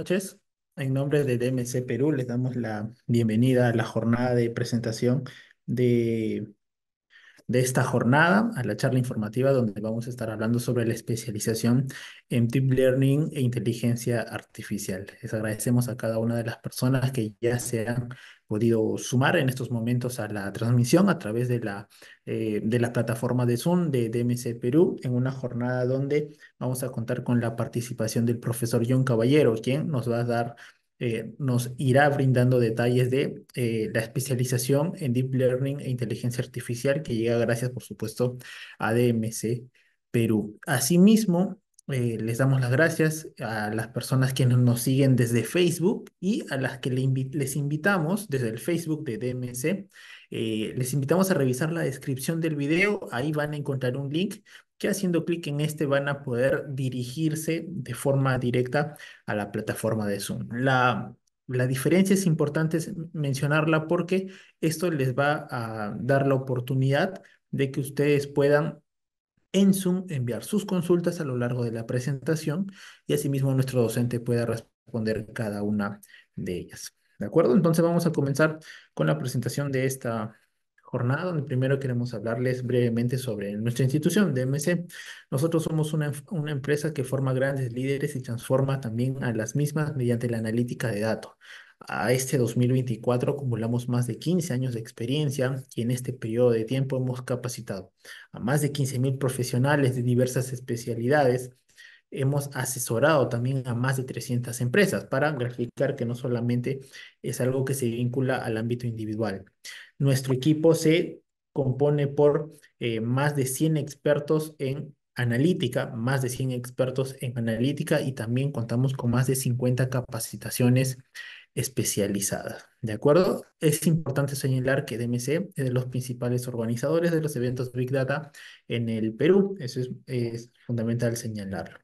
noches. En nombre de DMC Perú les damos la bienvenida a la jornada de presentación de, de esta jornada, a la charla informativa donde vamos a estar hablando sobre la especialización en Deep Learning e Inteligencia Artificial. Les agradecemos a cada una de las personas que ya se han podido sumar en estos momentos a la transmisión a través de la, eh, de la plataforma de Zoom de DMC Perú, en una jornada donde vamos a contar con la participación del profesor John Caballero, quien nos va a dar, eh, nos irá brindando detalles de eh, la especialización en Deep Learning e Inteligencia Artificial que llega gracias, por supuesto, a DMC Perú. Asimismo, eh, les damos las gracias a las personas que nos siguen desde Facebook y a las que les invitamos desde el Facebook de DMC. Eh, les invitamos a revisar la descripción del video. Ahí van a encontrar un link que haciendo clic en este van a poder dirigirse de forma directa a la plataforma de Zoom. La, la diferencia es importante mencionarla porque esto les va a dar la oportunidad de que ustedes puedan en Zoom enviar sus consultas a lo largo de la presentación y asimismo nuestro docente pueda responder cada una de ellas. ¿De acuerdo? Entonces vamos a comenzar con la presentación de esta jornada, donde primero queremos hablarles brevemente sobre nuestra institución, DMC. Nosotros somos una, em-, una empresa que forma grandes líderes y transforma también a las mismas mediante la analítica de datos. A este 2024 acumulamos más de 15 años de experiencia y en este periodo de tiempo hemos capacitado a más de 15.000 profesionales de diversas especialidades. Hemos asesorado también a más de 300 empresas para graficar que no solamente es algo que se vincula al ámbito individual. Nuestro equipo se compone por eh, más de 100 expertos en analítica, más de 100 expertos en analítica y también contamos con más de 50 capacitaciones especializada. ¿De acuerdo? Es importante señalar que DMC es de los principales organizadores de los eventos Big Data en el Perú. Eso es, es fundamental señalarlo.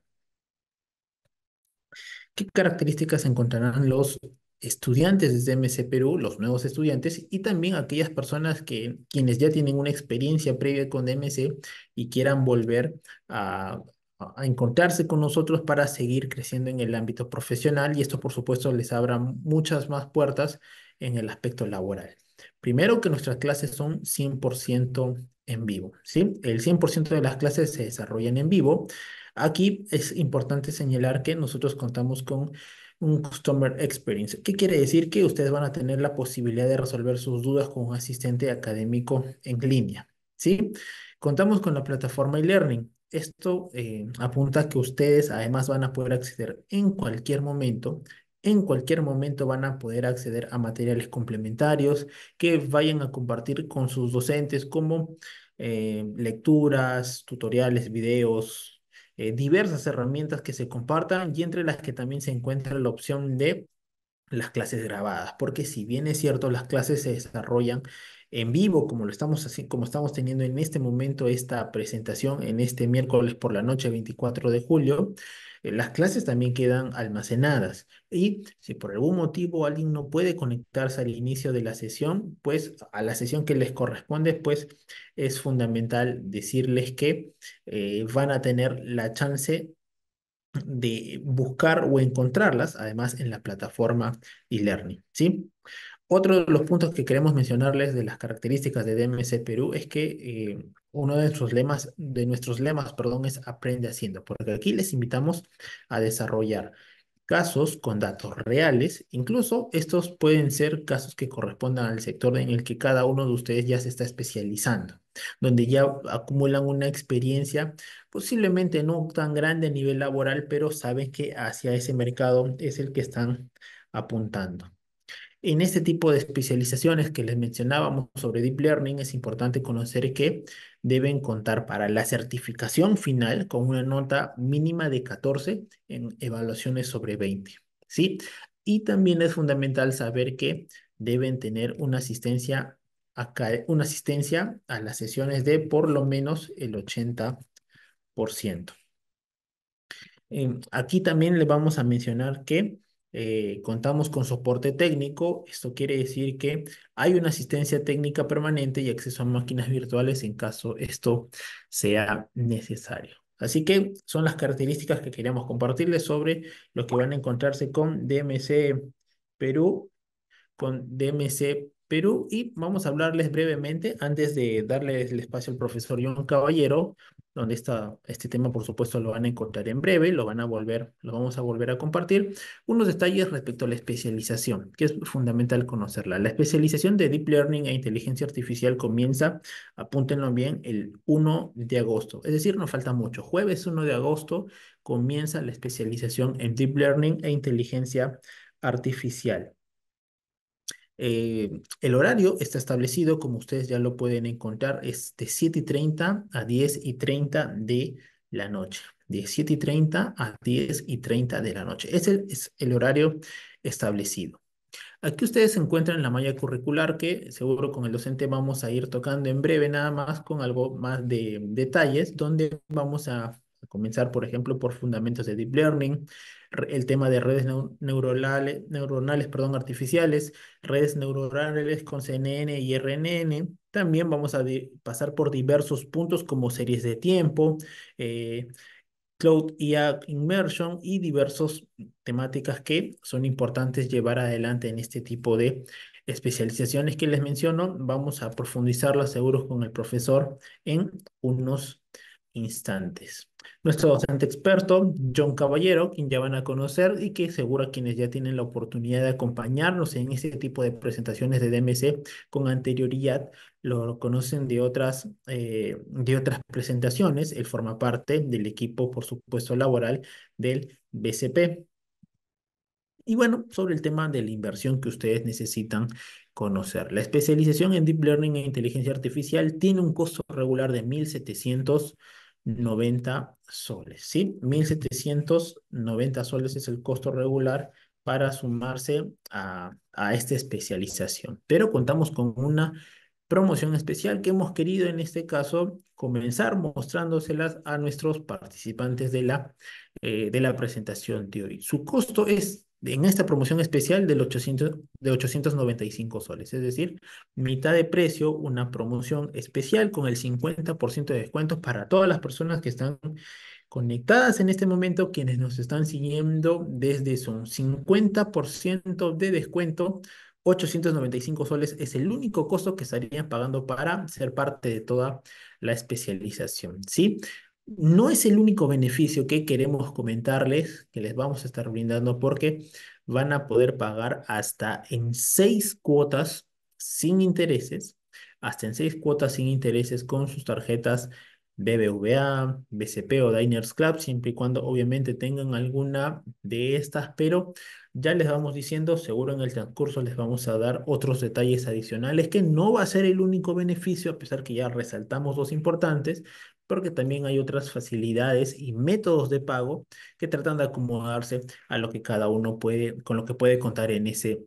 ¿Qué características encontrarán los estudiantes de DMC Perú, los nuevos estudiantes, y también aquellas personas que, quienes ya tienen una experiencia previa con DMC y quieran volver a a encontrarse con nosotros para seguir creciendo en el ámbito profesional y esto por supuesto les abra muchas más puertas en el aspecto laboral. Primero que nuestras clases son 100% en vivo, ¿sí? El 100% de las clases se desarrollan en vivo. Aquí es importante señalar que nosotros contamos con un Customer Experience. ¿Qué quiere decir? Que ustedes van a tener la posibilidad de resolver sus dudas con un asistente académico en línea, ¿sí? Contamos con la plataforma e-learning. Esto eh, apunta que ustedes además van a poder acceder en cualquier momento en cualquier momento van a poder acceder a materiales complementarios que vayan a compartir con sus docentes como eh, lecturas, tutoriales, videos, eh, diversas herramientas que se compartan y entre las que también se encuentra la opción de las clases grabadas, porque si bien es cierto, las clases se desarrollan en vivo, como lo estamos así, como estamos teniendo en este momento esta presentación en este miércoles por la noche, 24 de julio, eh, las clases también quedan almacenadas. Y si por algún motivo alguien no puede conectarse al inicio de la sesión, pues a la sesión que les corresponde, pues es fundamental decirles que eh, van a tener la chance de buscar o encontrarlas, además en la plataforma e-learning, ¿sí? Otro de los puntos que queremos mencionarles de las características de DMC Perú es que eh, uno de nuestros lemas, de nuestros lemas, perdón, es aprende haciendo, porque aquí les invitamos a desarrollar casos con datos reales, incluso estos pueden ser casos que correspondan al sector en el que cada uno de ustedes ya se está especializando, donde ya acumulan una experiencia posiblemente no tan grande a nivel laboral, pero saben que hacia ese mercado es el que están apuntando. En este tipo de especializaciones que les mencionábamos sobre Deep Learning, es importante conocer que deben contar para la certificación final con una nota mínima de 14 en evaluaciones sobre 20, ¿sí? Y también es fundamental saber que deben tener una asistencia a, una asistencia a las sesiones de por lo menos el 80%. Eh, aquí también le vamos a mencionar que eh, contamos con soporte técnico, esto quiere decir que hay una asistencia técnica permanente y acceso a máquinas virtuales en caso esto sea necesario. Así que son las características que queríamos compartirles sobre lo que van a encontrarse con DMC Perú, con DMC Perú y vamos a hablarles brevemente antes de darles el espacio al profesor John Caballero, donde está este tema por supuesto lo van a encontrar en breve, lo van a volver, lo vamos a volver a compartir, unos detalles respecto a la especialización, que es fundamental conocerla. La especialización de Deep Learning e Inteligencia Artificial comienza, apúntenlo bien, el 1 de agosto, es decir, no falta mucho. Jueves 1 de agosto comienza la especialización en Deep Learning e Inteligencia Artificial. Eh, el horario está establecido, como ustedes ya lo pueden encontrar, es de 7 y 30 a 10 y 30 de la noche. De 7 y 30 a 10 y 30 de la noche. Ese es el horario establecido. Aquí ustedes encuentran la malla curricular que seguro con el docente vamos a ir tocando en breve nada más con algo más de detalles, donde vamos a comenzar, por ejemplo, por fundamentos de Deep Learning, el tema de redes neuronales, neuronales perdón, artificiales, redes neuronales con CNN y RNN. También vamos a pasar por diversos puntos como series de tiempo, eh, Cloud IA Immersion y diversas temáticas que son importantes llevar adelante en este tipo de especializaciones que les menciono. Vamos a profundizarlas seguros con el profesor en unos instantes. Nuestro docente experto, John Caballero, quien ya van a conocer y que seguro quienes ya tienen la oportunidad de acompañarnos en este tipo de presentaciones de DMC con anterioridad, lo conocen de otras, eh, de otras presentaciones. Él forma parte del equipo, por supuesto, laboral del BCP. Y bueno, sobre el tema de la inversión que ustedes necesitan conocer. La especialización en Deep Learning e Inteligencia Artificial tiene un costo regular de 1.790 soles, ¿sí? 1.790 soles es el costo regular para sumarse a, a esta especialización. Pero contamos con una promoción especial que hemos querido en este caso comenzar mostrándoselas a nuestros participantes de la, eh, de la presentación de hoy. Su costo es en esta promoción especial del 800, de 895 soles, es decir, mitad de precio, una promoción especial con el 50% de descuento para todas las personas que están conectadas en este momento, quienes nos están siguiendo desde Zoom. 50% de descuento, 895 soles es el único costo que estarían pagando para ser parte de toda la especialización, ¿sí? no es el único beneficio que queremos comentarles, que les vamos a estar brindando, porque van a poder pagar hasta en seis cuotas sin intereses, hasta en seis cuotas sin intereses con sus tarjetas BBVA, BCP o Diners Club, siempre y cuando obviamente tengan alguna de estas, pero ya les vamos diciendo, seguro en el transcurso les vamos a dar otros detalles adicionales, que no va a ser el único beneficio, a pesar que ya resaltamos dos importantes, porque también hay otras facilidades y métodos de pago que tratan de acomodarse a lo que cada uno puede, con lo que puede contar en ese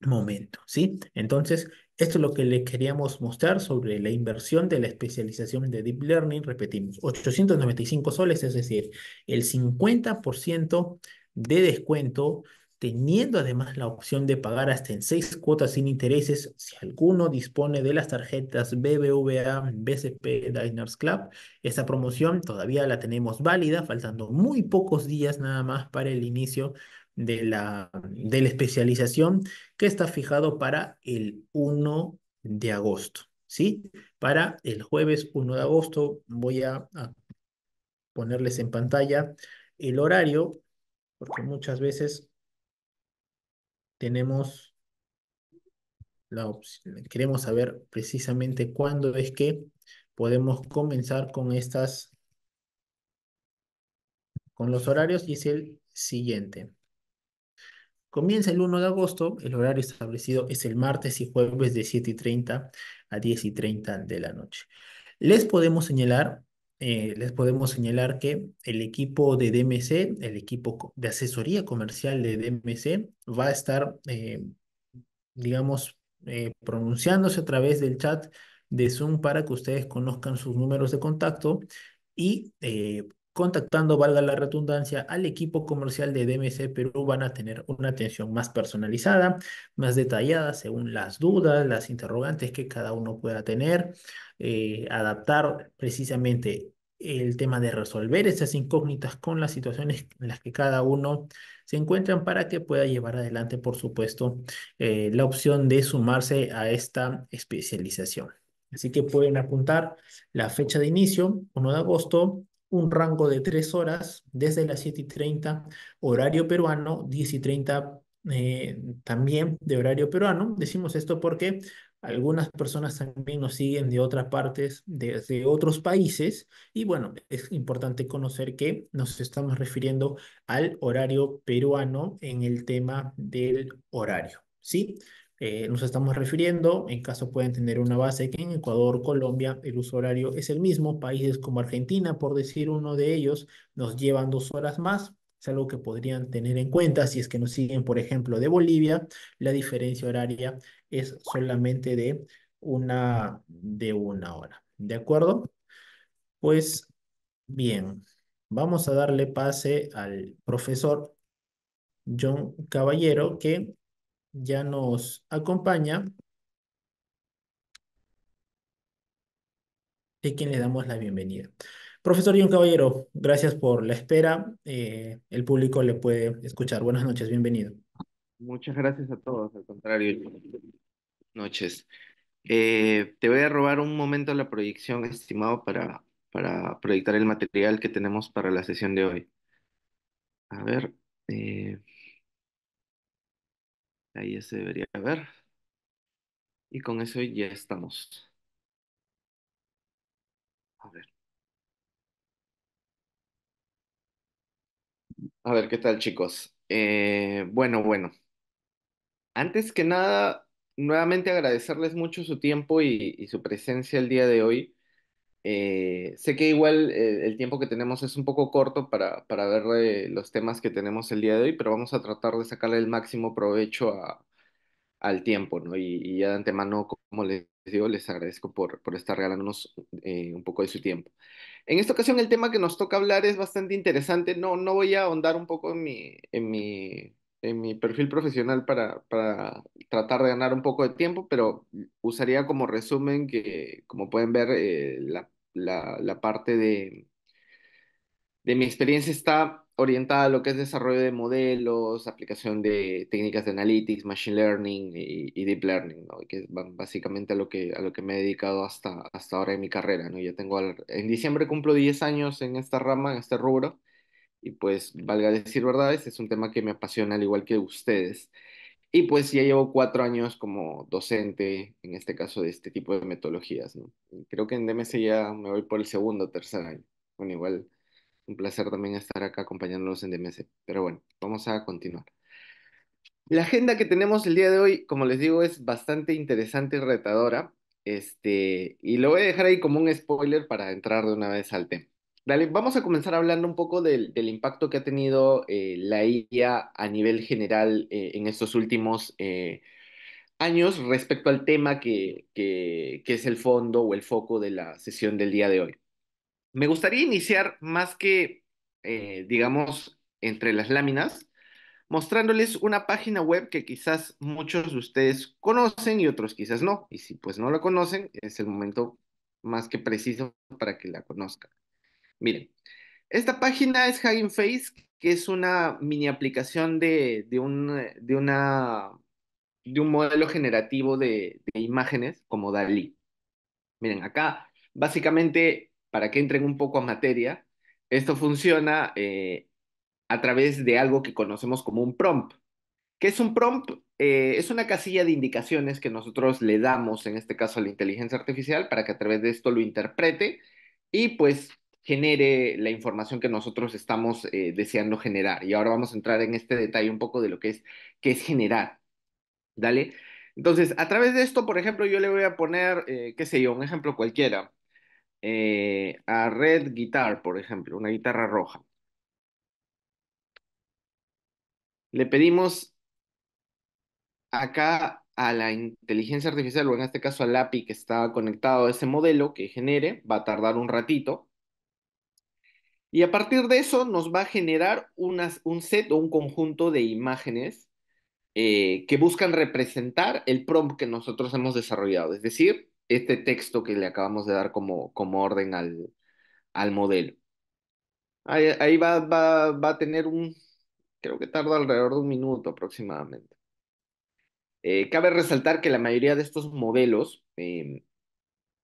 momento, ¿sí? Entonces, esto es lo que les queríamos mostrar sobre la inversión de la especialización de Deep Learning, repetimos, 895 soles, es decir, el 50% de descuento teniendo además la opción de pagar hasta en seis cuotas sin intereses si alguno dispone de las tarjetas BBVA, BCP, Diners Club. esa promoción todavía la tenemos válida, faltando muy pocos días nada más para el inicio de la, de especialización que está fijado para el 1 de agosto. ¿Sí? Para el jueves 1 de agosto voy a ponerles en pantalla el horario, porque muchas veces tenemos la opción, queremos saber precisamente cuándo es que podemos comenzar con estas, con los horarios y es el siguiente. Comienza el 1 de agosto, el horario establecido es el martes y jueves de 7 y 30 a 10 y 30 de la noche. Les podemos señalar eh, les podemos señalar que el equipo de DMC, el equipo de asesoría comercial de DMC, va a estar, eh, digamos, eh, pronunciándose a través del chat de Zoom para que ustedes conozcan sus números de contacto y contactando, valga la redundancia, al equipo comercial de DMC Perú van a tener una atención más personalizada, más detallada según las dudas, las interrogantes que cada uno pueda tener, eh, adaptar precisamente el tema de resolver esas incógnitas con las situaciones en las que cada uno se encuentran para que pueda llevar adelante, por supuesto, eh, la opción de sumarse a esta especialización. Así que pueden apuntar la fecha de inicio, 1 de agosto, un rango de tres horas desde las 7 y 30 horario peruano, diez y 30 eh, también de horario peruano. Decimos esto porque algunas personas también nos siguen de otras partes, desde otros países, y bueno, es importante conocer que nos estamos refiriendo al horario peruano en el tema del horario, ¿sí? Eh, nos estamos refiriendo, en caso pueden tener una base que en Ecuador, Colombia, el uso horario es el mismo, países como Argentina, por decir uno de ellos, nos llevan dos horas más, es algo que podrían tener en cuenta si es que nos siguen, por ejemplo, de Bolivia, la diferencia horaria es solamente de una, de una hora, ¿de acuerdo? Pues bien, vamos a darle pase al profesor John Caballero, que ya nos acompaña, de quien le damos la bienvenida. Profesor John Caballero, gracias por la espera. Eh, el público le puede escuchar. Buenas noches, bienvenido. Muchas gracias a todos, al contrario. Noches. Eh, te voy a robar un momento la proyección, estimado, para, para proyectar el material que tenemos para la sesión de hoy. A ver. Eh, Ahí ya se debería ver. Y con eso ya estamos. A ver. A ver, ¿qué tal chicos? Eh, bueno, bueno. Antes que nada, nuevamente agradecerles mucho su tiempo y su presencia el día de hoy. Eh, sé que igual eh, el tiempo que tenemos es un poco corto para, ver eh, los temas que tenemos el día de hoy, pero vamos a tratar de sacarle el máximo provecho al tiempo, ¿no? Y, ya de antemano, como les digo, les agradezco por, por estar regalándonos un poco de su tiempo. En esta ocasión el tema que nos toca hablar es bastante interesante, no, no voy a ahondar un poco en mi, en mi en mi perfil profesional para, para, tratar de ganar un poco de tiempo, pero usaría como resumen que, como pueden ver, eh, la, la, la, parte de, de mi experiencia está orientada a lo que es desarrollo de modelos, aplicación de técnicas de analytics, machine learning y, deep learning, ¿no? que es básicamente a lo que, a lo que me he dedicado hasta, hasta ahora en mi carrera. ¿no? Ya tengo, en diciembre cumplo 10 años en esta rama, en este rubro, y pues valga decir verdades, es un tema que me apasiona al igual que ustedes. Y pues ya llevo cuatro años como docente, en este caso, de este tipo de metodologías. Creo que en DMC ya me voy por el segundo o tercer año. Bueno, igual un placer también estar acá acompañándolos en DMC. Pero bueno, vamos a continuar. La agenda que tenemos el día de hoy, como les digo, es bastante interesante y retadora. Este, y lo voy a dejar ahí como un spoiler para entrar de una vez al tema. Dale, vamos a comenzar hablando un poco del, impacto que ha tenido eh, la IA a nivel general eh, en estos últimos eh, años respecto al tema que, que, es el fondo o el foco de la sesión del día de hoy. Me gustaría iniciar más que, digamos, entre las láminas, mostrándoles una página web que quizás muchos de ustedes conocen y otros quizás no. Y si pues no la conocen, es el momento más que preciso para que la conozcan. Miren, esta página es Hugging Face, que es una mini aplicación de, un, de, una, de un modelo generativo de, imágenes como Dalí. Miren, acá básicamente, para que entren un poco a materia, esto funciona eh, a través de algo que conocemos como un prompt. ¿Qué es un prompt? Eh, es una casilla de indicaciones que nosotros le damos, en este caso a la inteligencia artificial, para que a través de esto lo interprete y pues genere la información que nosotros estamos eh, deseando generar. Y ahora vamos a entrar en este detalle un poco de lo que es, que es generar. ¿Dale? Entonces, a través de esto, por ejemplo, yo le voy a poner, eh, qué sé yo, un ejemplo cualquiera. Eh, a Red Guitar, por ejemplo, una guitarra roja. Le pedimos acá a la inteligencia artificial, o en este caso al API que está conectado a ese modelo que genere, va a tardar un ratito, y a partir de eso nos va a generar un set o un conjunto de imágenes eh, que buscan representar el prompt que nosotros hemos desarrollado, es decir, este texto que le acabamos de dar como, como orden al, al modelo. Ahí, va, a tener un, creo que tarda alrededor de un minuto aproximadamente. Eh, cabe resaltar que la mayoría de estos modelos em,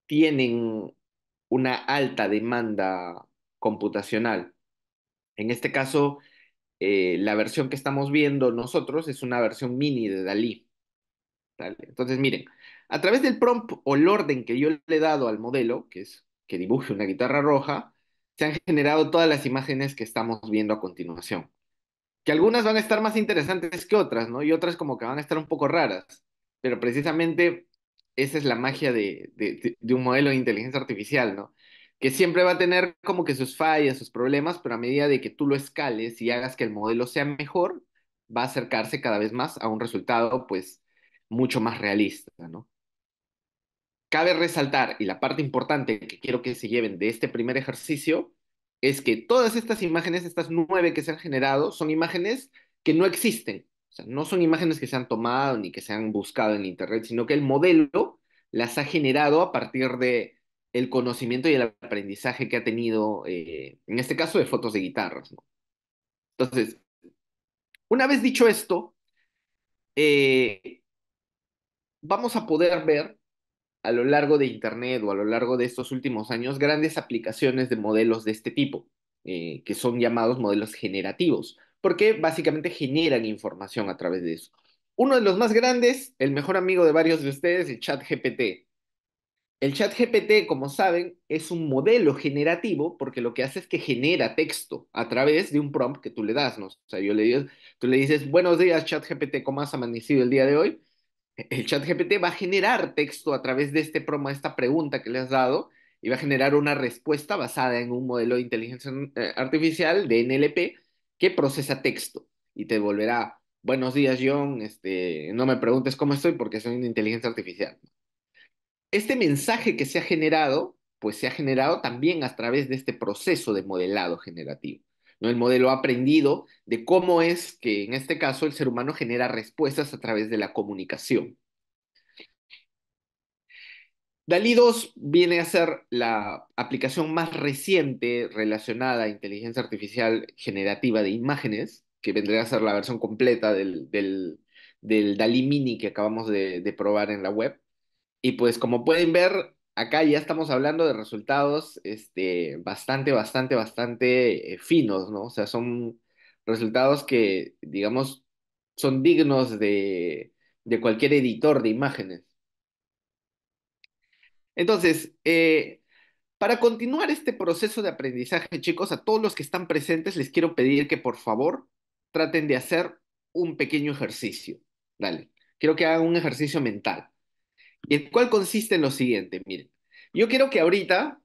tienen una alta demanda computacional. En este caso, eh, la versión que estamos viendo nosotros es una versión mini de Dalí. Entonces, miren, a través del prompt o el orden que yo le he dado al modelo, que es que dibuje una guitarra roja, se han generado todas las imágenes que estamos viendo a continuación. Que algunas van a estar más interesantes que otras, ¿no? Y otras como que van a estar un poco raras. Pero precisamente esa es la magia de, de un modelo de inteligencia artificial, ¿no? que siempre va a tener como que sus fallas, sus problemas, pero a medida de que tú lo escales y hagas que el modelo sea mejor, va a acercarse cada vez más a un resultado pues mucho más realista, ¿no? Cabe resaltar, y la parte importante que quiero que se lleven de este primer ejercicio, es que todas estas imágenes, estas nueve que se han generado, son imágenes que no existen. O sea, no son imágenes que se han tomado ni que se han buscado en Internet, sino que el modelo las ha generado a partir de el conocimiento y el aprendizaje que ha tenido, eh, en este caso, de fotos de guitarras. Entonces, una vez dicho esto, eh, vamos a poder ver a lo largo de Internet o a lo largo de estos últimos años grandes aplicaciones de modelos de este tipo, eh, que son llamados modelos generativos, porque básicamente generan información a través de eso. Uno de los más grandes, el mejor amigo de varios de ustedes, el chat GPT. El chat GPT, como saben, es un modelo generativo porque lo que hace es que genera texto a través de un prompt que tú le das, ¿no? O sea, yo le digo, tú le dices, buenos días, chat GPT, ¿cómo has amanecido el día de hoy? El chat GPT va a generar texto a través de este prompt, esta pregunta que le has dado, y va a generar una respuesta basada en un modelo de inteligencia eh, artificial de NLP que procesa texto y te volverá, buenos días, John, este, no me preguntes cómo estoy porque soy una inteligencia artificial este mensaje que se ha generado, pues se ha generado también a través de este proceso de modelado generativo. ¿no? El modelo ha aprendido de cómo es que en este caso el ser humano genera respuestas a través de la comunicación. DALI 2 viene a ser la aplicación más reciente relacionada a inteligencia artificial generativa de imágenes, que vendría a ser la versión completa del, del, DALI mini que acabamos de probar en la web. Y pues como pueden ver, acá ya estamos hablando de resultados este, bastante, bastante, bastante eh, finos, ¿no? O sea, son resultados que, digamos, son dignos de, cualquier editor de imágenes. Entonces, eh, para continuar este proceso de aprendizaje, chicos, a todos los que están presentes les quiero pedir que por favor traten de hacer un pequeño ejercicio. Dale, quiero que hagan un ejercicio mental. Y el cual consiste en lo siguiente, miren. Yo quiero que ahorita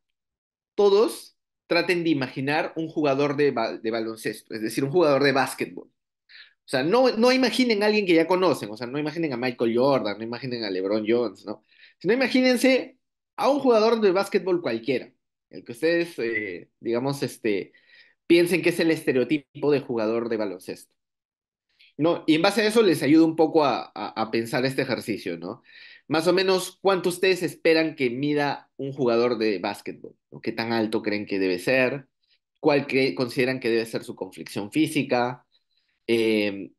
todos traten de imaginar un jugador de, baloncesto, es decir, un jugador de básquetbol. O sea, no, no imaginen a alguien que ya conocen, o sea, no imaginen a Michael Jordan, no imaginen a LeBron Jones, ¿no? Sino imagínense a un jugador de básquetbol cualquiera, el que ustedes, eh, digamos, este, piensen que es el estereotipo de jugador de baloncesto. ¿No? Y en base a eso les ayuda un poco a pensar este ejercicio, ¿no? más o menos cuánto ustedes esperan que mida un jugador de básquetbol, o qué tan alto creen que debe ser, cuál que consideran que debe ser su conflicción física, em,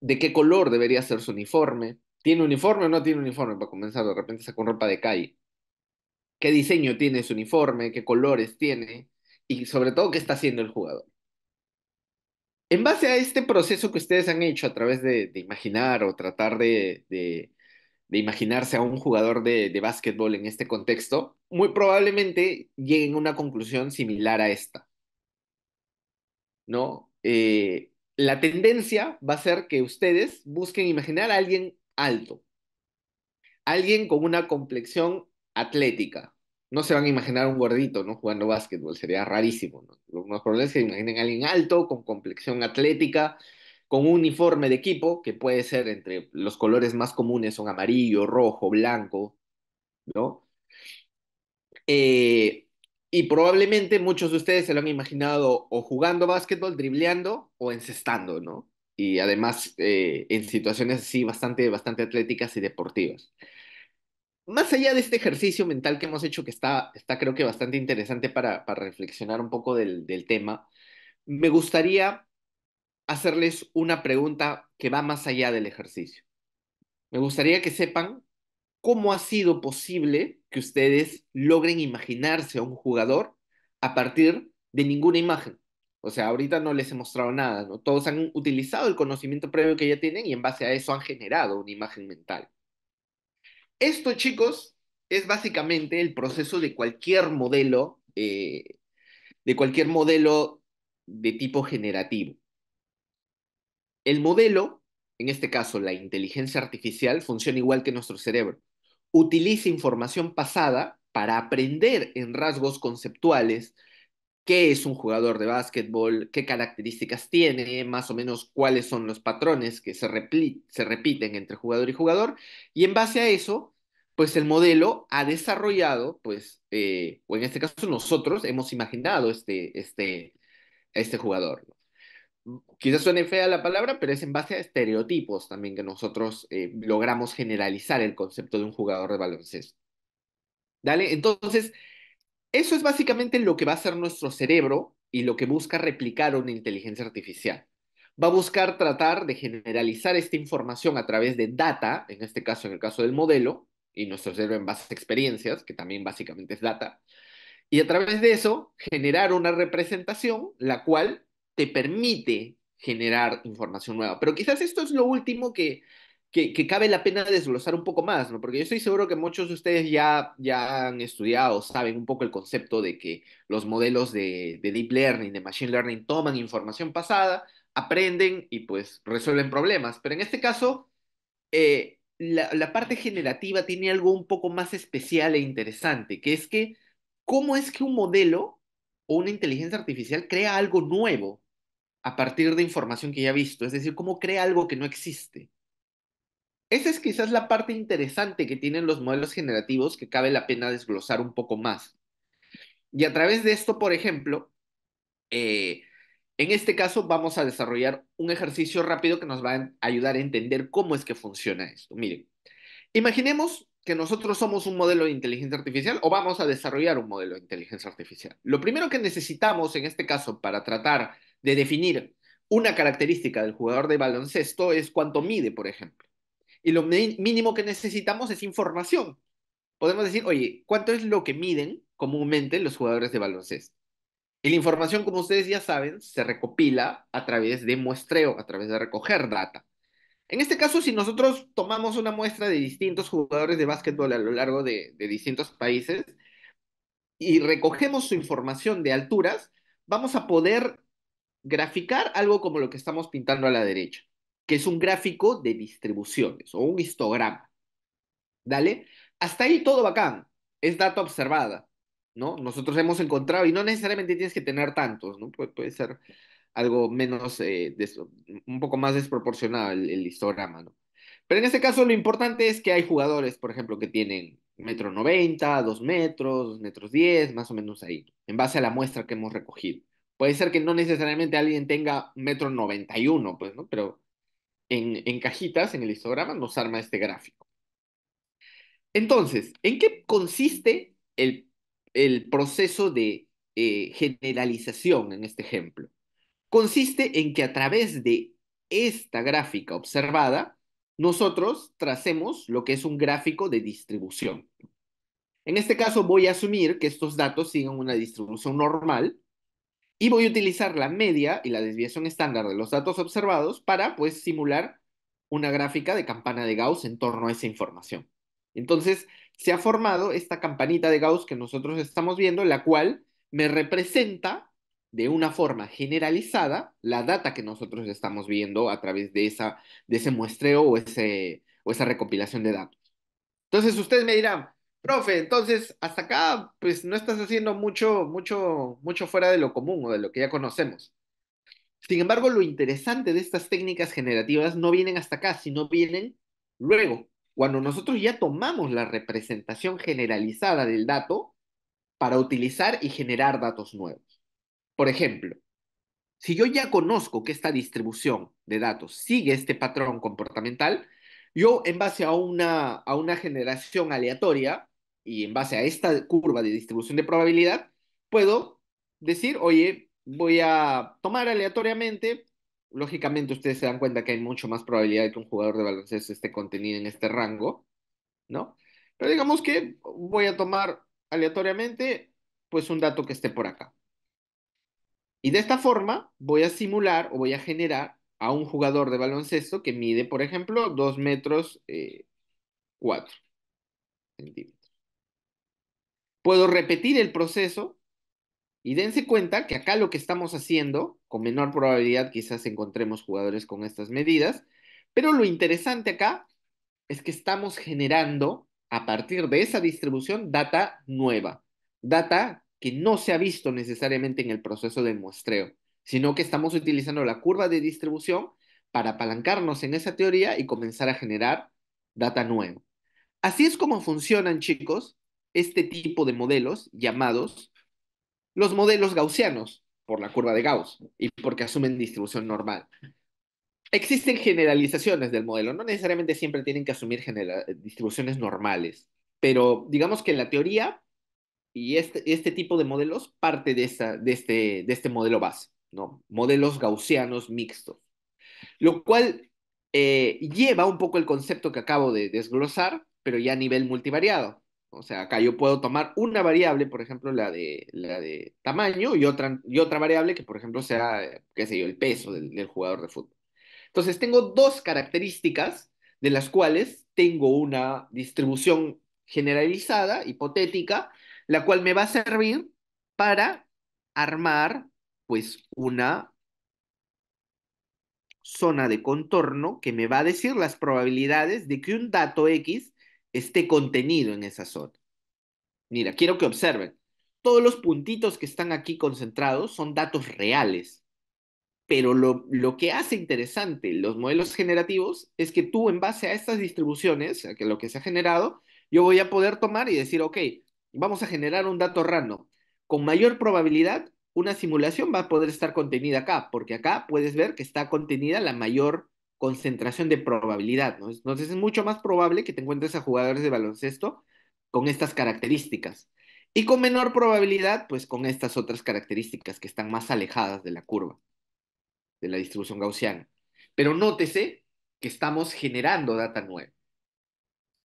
de qué color debería ser su uniforme, tiene uniforme o no tiene uniforme, para comenzar, de repente sacó con ropa de calle, qué diseño tiene su uniforme, qué colores tiene, y sobre todo qué está haciendo el jugador. En base a este proceso que ustedes han hecho a través de, imaginar o tratar de de imaginarse a un jugador de, de básquetbol en este contexto, muy probablemente lleguen a una conclusión similar a esta. ¿No? Eh, la tendencia va a ser que ustedes busquen imaginar a alguien alto, alguien con una complexión atlética. No se van a imaginar un gordito, ¿no? Jugando básquetbol, sería rarísimo, ¿no? Lo más probable es que imaginen a alguien alto, con complexión atlética, con un uniforme de equipo que puede ser entre los colores más comunes son amarillo, rojo, blanco, ¿no? Eh, y probablemente muchos de ustedes se lo han imaginado o jugando básquetbol, dribleando o encestando, ¿no? Y además eh, en situaciones así bastante, bastante atléticas y deportivas. Más allá de este ejercicio mental que hemos hecho, que está, está creo que bastante interesante para, para reflexionar un poco del, del tema, me gustaría hacerles una pregunta que va más allá del ejercicio. Me gustaría que sepan cómo ha sido posible que ustedes logren imaginarse a un jugador a partir de ninguna imagen. O sea, ahorita no les he mostrado nada, Todos han utilizado el conocimiento previo que ya tienen y en base a eso han generado una imagen mental. Esto, chicos, es básicamente el proceso de cualquier modelo, eh, de cualquier modelo de tipo generativo. El modelo, en este caso la inteligencia artificial, funciona igual que nuestro cerebro. Utiliza información pasada para aprender en rasgos conceptuales qué es un jugador de básquetbol, qué características tiene, más o menos cuáles son los patrones que se, repiten entre jugador y jugador, y en base a eso, pues el modelo ha desarrollado, pues, eh, o en este caso nosotros hemos imaginado este, este, este jugador quizás suene fea la palabra, pero es en base a estereotipos también que nosotros eh, logramos generalizar el concepto de un jugador de baloncesto. ¿Dale? Entonces, eso es básicamente lo que va a hacer nuestro cerebro y lo que busca replicar una inteligencia artificial. Va a buscar tratar de generalizar esta información a través de data, en este caso, en el caso del modelo, y nuestro cerebro en base a experiencias, que también básicamente es data, y a través de eso generar una representación la cual te permite generar información nueva. Pero quizás esto es lo último que, cabe la pena desglosar un poco más, ¿no? Porque yo estoy seguro que muchos de ustedes ya, ya han estudiado, saben un poco el concepto de que los modelos de, Deep Learning, de Machine Learning, toman información pasada, aprenden y pues resuelven problemas. Pero en este caso, eh, la, la parte generativa tiene algo un poco más especial e interesante, que es que cómo es que un modelo o una inteligencia artificial crea algo nuevo, a partir de información que ya ha visto, es decir, cómo crea algo que no existe. Esa es quizás la parte interesante que tienen los modelos generativos que cabe la pena desglosar un poco más. Y a través de esto, por ejemplo, eh, en este caso vamos a desarrollar un ejercicio rápido que nos va a ayudar a entender cómo es que funciona esto. Miren, imaginemos que nosotros somos un modelo de inteligencia artificial o vamos a desarrollar un modelo de inteligencia artificial. Lo primero que necesitamos en este caso para tratar de definir una característica del jugador de baloncesto es cuánto mide, por ejemplo. Y lo mínimo que necesitamos es información. Podemos decir, oye, ¿cuánto es lo que miden comúnmente los jugadores de baloncesto? Y la información, como ustedes ya saben, se recopila a través de muestreo, a través de recoger data. En este caso, si nosotros tomamos una muestra de distintos jugadores de básquetbol a lo largo de, de distintos países y recogemos su información de alturas, vamos a poder graficar algo como lo que estamos pintando a la derecha, que es un gráfico de distribuciones o un histograma. ¿Dale? Hasta ahí todo bacán, es data observada, ¿no? Nosotros hemos encontrado, y no necesariamente tienes que tener tantos, ¿no? puede ser algo menos, eh, un poco más desproporcionado el, histograma, ¿no? Pero en este caso lo importante es que hay jugadores, por ejemplo, que tienen metro noventa Dos metros, Dos metros más o menos ahí, en base a la muestra que hemos recogido. Puede ser que no necesariamente alguien tenga metro uno, pues, ¿no? Pero en, cajitas, en el histograma, nos arma este gráfico. Entonces, ¿en qué consiste el, proceso de eh, generalización en este ejemplo? Consiste en que a través de esta gráfica observada, nosotros tracemos lo que es un gráfico de distribución. En este caso voy a asumir que estos datos siguen una distribución normal y voy a utilizar la media y la desviación estándar de los datos observados para, pues, simular una gráfica de campana de Gauss en torno a esa información. Entonces, se ha formado esta campanita de Gauss que nosotros estamos viendo, la cual me representa de una forma generalizada la data que nosotros estamos viendo a través de, esa, de ese muestreo o, ese, o esa recopilación de datos. Entonces, ustedes me dirán, Profe, entonces, hasta acá, pues no estás haciendo mucho, mucho, mucho fuera de lo común o de lo que ya conocemos. Sin embargo, lo interesante de estas técnicas generativas no vienen hasta acá, sino vienen luego, cuando nosotros ya tomamos la representación generalizada del dato para utilizar y generar datos nuevos. Por ejemplo, si yo ya conozco que esta distribución de datos sigue este patrón comportamental, yo, en base a una, a una generación aleatoria y en base a esta curva de distribución de probabilidad, puedo decir, oye, voy a tomar aleatoriamente. Lógicamente, ustedes se dan cuenta que hay mucho más probabilidad de que un jugador de baloncesto esté contenido en este rango, ¿no? Pero digamos que voy a tomar aleatoriamente, pues un dato que esté por acá. Y de esta forma voy a simular o voy a generar a un jugador de baloncesto que mide, por ejemplo, 2 metros 4 eh, centímetros. Puedo repetir el proceso y dense cuenta que acá lo que estamos haciendo, con menor probabilidad quizás encontremos jugadores con estas medidas, pero lo interesante acá es que estamos generando a partir de esa distribución data nueva, data que no se ha visto necesariamente en el proceso de muestreo sino que estamos utilizando la curva de distribución para apalancarnos en esa teoría y comenzar a generar data nueva. Así es como funcionan, chicos, este tipo de modelos llamados los modelos gaussianos por la curva de Gauss y porque asumen distribución normal. Existen generalizaciones del modelo, no necesariamente siempre tienen que asumir distribuciones normales, pero digamos que la teoría y este, este, tipo de modelos parte de, este, de este modelo base. ¿no? Modelos gaussianos mixtos. Lo cual eh, lleva un poco el concepto que acabo de desglosar, pero ya a nivel multivariado. O sea, acá yo puedo tomar una variable, por ejemplo, la de, la de tamaño, y otra, otra variable que, por ejemplo, sea, qué sé yo, el peso del, del jugador de fútbol. Entonces, tengo dos características de las cuales tengo una distribución generalizada, hipotética, la cual me va a servir para armar pues una zona de contorno que me va a decir las probabilidades de que un dato X esté contenido en esa zona. Mira, quiero que observen. Todos los puntitos que están aquí concentrados son datos reales. Pero lo, que hace interesante los modelos generativos es que tú, en base a estas distribuciones, a que lo que se ha generado, yo voy a poder tomar y decir, ok, vamos a generar un dato random. Con mayor probabilidad una simulación va a poder estar contenida acá, porque acá puedes ver que está contenida la mayor concentración de probabilidad, ¿no? Entonces es mucho más probable que te encuentres a jugadores de baloncesto con estas características y con menor probabilidad, pues con estas otras características que están más alejadas de la curva, de la distribución gaussiana. Pero nótese que estamos generando data nueva.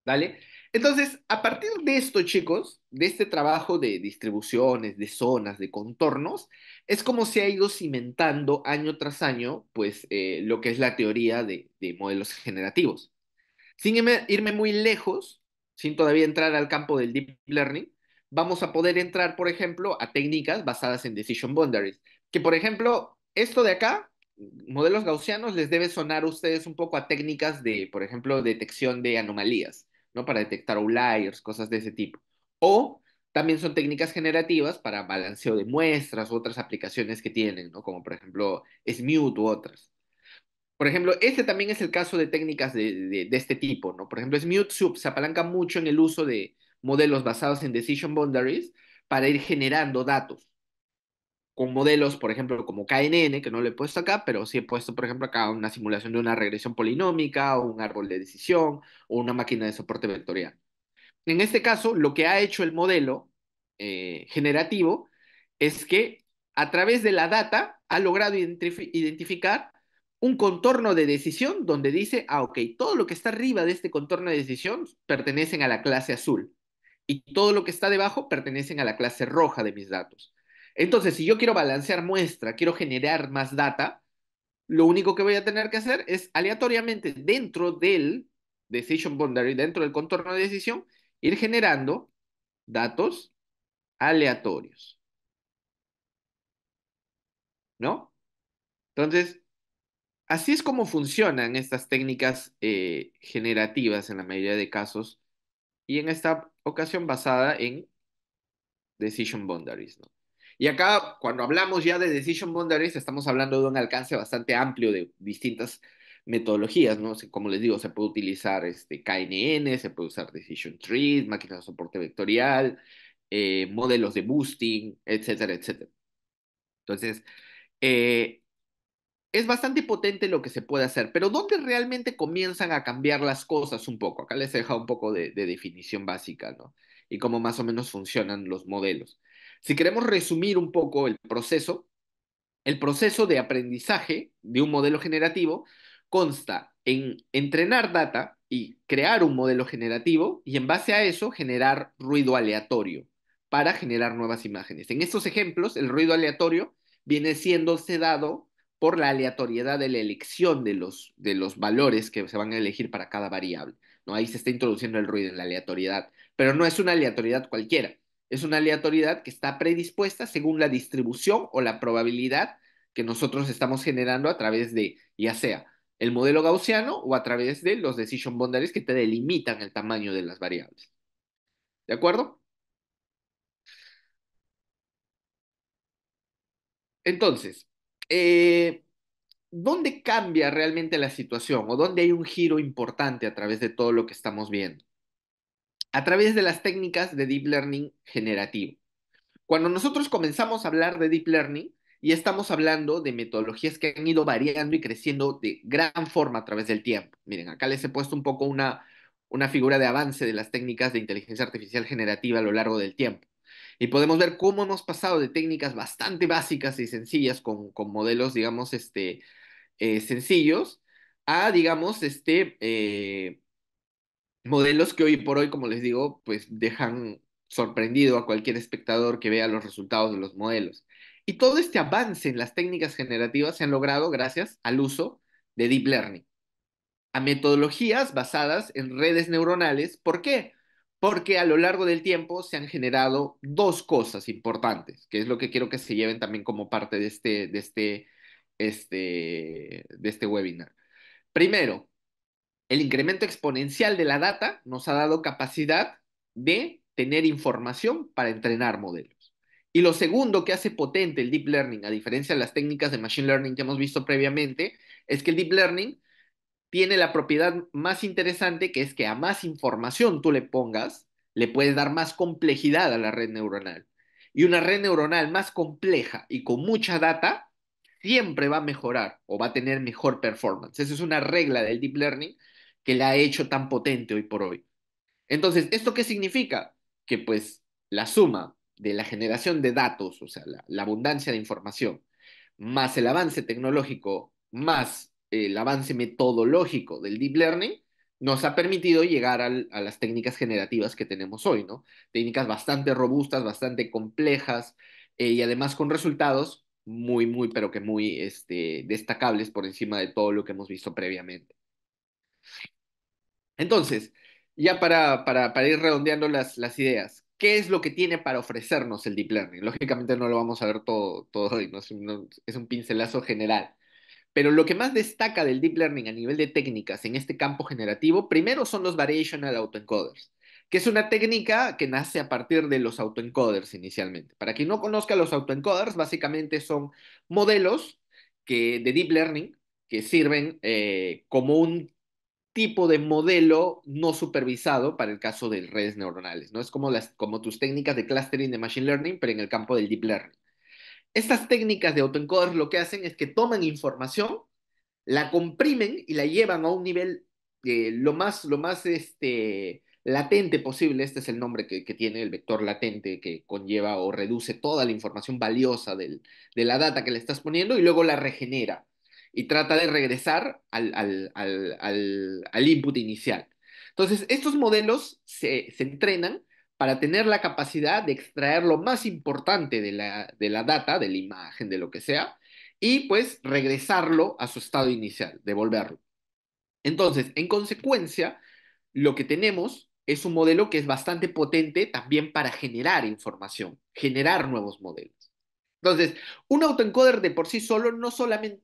¿Vale? Entonces, a partir de esto, chicos, de este trabajo de distribuciones, de zonas, de contornos, es como se ha ido cimentando año tras año, pues, eh, lo que es la teoría de, de modelos generativos. Sin irme muy lejos, sin todavía entrar al campo del deep learning, vamos a poder entrar, por ejemplo, a técnicas basadas en decision boundaries. Que, por ejemplo, esto de acá, modelos gaussianos, les debe sonar a ustedes un poco a técnicas de, por ejemplo, detección de anomalías. ¿no? Para detectar outliers, cosas de ese tipo. O también son técnicas generativas para balanceo de muestras, otras aplicaciones que tienen, ¿no? Como por ejemplo Smute u otras. Por ejemplo, este también es el caso de técnicas de, este tipo, ¿no? Por ejemplo, SmuteSoup se apalanca mucho en el uso de modelos basados en decision boundaries para ir generando datos, con modelos, por ejemplo, como KNN, que no lo he puesto acá, pero sí he puesto, por ejemplo, acá una simulación de una regresión polinómica o un árbol de decisión o una máquina de soporte vectorial. En este caso, lo que ha hecho el modelo eh, generativo es que a través de la data ha logrado identificar un contorno de decisión donde dice, ah, ok, todo lo que está arriba de este contorno de decisión pertenecen a la clase azul y todo lo que está debajo pertenecen a la clase roja de mis datos. Entonces, si yo quiero balancear muestra, quiero generar más data, lo único que voy a tener que hacer es aleatoriamente dentro del decision boundary, dentro del contorno de decisión, ir generando datos aleatorios. ¿No? Entonces, así es como funcionan estas técnicas eh, generativas en la mayoría de casos y en esta ocasión basada en decision boundaries, ¿no? Y acá, cuando hablamos ya de Decision Boundaries, estamos hablando de un alcance bastante amplio de distintas metodologías, ¿no? Como les digo, se puede utilizar este KNN, se puede usar Decision Trees, máquinas de soporte vectorial, eh, modelos de boosting, etcétera, etcétera. Entonces, eh, es bastante potente lo que se puede hacer, pero ¿dónde realmente comienzan a cambiar las cosas un poco? Acá les he dejado un poco de, de definición básica, ¿no? Y cómo más o menos funcionan los modelos. Si queremos resumir un poco el proceso, el proceso de aprendizaje de un modelo generativo consta en entrenar data y crear un modelo generativo y en base a eso generar ruido aleatorio para generar nuevas imágenes. En estos ejemplos, el ruido aleatorio viene siendo dado por la aleatoriedad de la elección de los, de los valores que se van a elegir para cada variable. ¿no? Ahí se está introduciendo el ruido en la aleatoriedad, pero no es una aleatoriedad cualquiera. Es una aleatoriedad que está predispuesta según la distribución o la probabilidad que nosotros estamos generando a través de, ya sea el modelo gaussiano o a través de los decision boundaries que te delimitan el tamaño de las variables. ¿De acuerdo? Entonces, eh, ¿dónde cambia realmente la situación o dónde hay un giro importante a través de todo lo que estamos viendo? a través de las técnicas de Deep Learning generativo. Cuando nosotros comenzamos a hablar de Deep Learning, y estamos hablando de metodologías que han ido variando y creciendo de gran forma a través del tiempo. Miren, acá les he puesto un poco una, una figura de avance de las técnicas de inteligencia artificial generativa a lo largo del tiempo. Y podemos ver cómo hemos pasado de técnicas bastante básicas y sencillas con, modelos, digamos, este, eh, sencillos, a, digamos, este, eh, modelos que hoy por hoy, como les digo, pues dejan sorprendido a cualquier espectador que vea los resultados de los modelos. Y todo este avance en las técnicas generativas se han logrado gracias al uso de Deep Learning, a metodologías basadas en redes neuronales. ¿Por qué? Porque a lo largo del tiempo se han generado dos cosas importantes, que es lo que quiero que se lleven también como parte de este, de este, este, de este webinar. Primero, el incremento exponencial de la data nos ha dado capacidad de tener información para entrenar modelos. Y lo segundo que hace potente el deep learning, a diferencia de las técnicas de machine learning que hemos visto previamente, es que el deep learning tiene la propiedad más interesante, que es que a más información tú le pongas, le puedes dar más complejidad a la red neuronal. Y una red neuronal más compleja y con mucha data siempre va a mejorar o va a tener mejor performance. Esa es una regla del deep learning que la ha hecho tan potente hoy por hoy. Entonces, ¿esto qué significa? Que pues la suma de la generación de datos, o sea, la, abundancia de información, más el avance tecnológico, más el avance metodológico del deep learning, nos ha permitido llegar a las técnicas generativas que tenemos hoy, ¿no? Técnicas bastante robustas, bastante complejas eh, y además con resultados muy, muy, pero que muy este, destacables por encima de todo lo que hemos visto previamente. Entonces, ya para, para, para ir redondeando las, las, ideas, ¿qué es lo que tiene para ofrecernos el Deep Learning? Lógicamente no lo vamos a ver todo, todo hoy, Es, un, pincelazo general. Pero lo que más destaca del Deep Learning a nivel de técnicas en este campo generativo, primero son los Variational Autoencoders, que es una técnica que nace a partir de los autoencoders inicialmente. Para quien no conozca los autoencoders, básicamente son modelos que, de Deep Learning que sirven eh, como un tipo de modelo no supervisado para el caso de redes neuronales, ¿no? Es como, las, como tus técnicas de clustering de Machine Learning, pero en el campo del Deep Learning. Estas técnicas de autoencoder lo que hacen es que toman información, la comprimen y la llevan a un nivel eh, lo más, lo más este, latente posible, este es el nombre que, tiene el vector latente que conlleva o reduce toda la información valiosa de la data que le estás poniendo y luego la regenera y trata de regresar al, input inicial. Entonces, estos modelos se, entrenan para tener la capacidad de extraer lo más importante de la, de la data, de la imagen, de lo que sea, y pues regresarlo a su estado inicial, devolverlo. Entonces, en consecuencia, lo que tenemos es un modelo que es bastante potente también para generar información, generar nuevos modelos. Entonces, un autoencoder de por sí solo no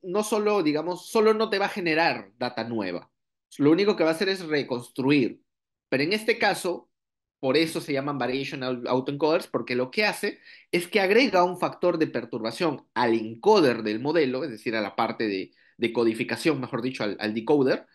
no solo, digamos, solo no te va a generar data nueva. Lo único que va a hacer es reconstruir. Pero en este caso, por eso se llaman variation autoencoders, porque lo que hace es que agrega un factor de perturbación al encoder del modelo, es decir, a la parte de, codificación, mejor dicho, al, al decoder,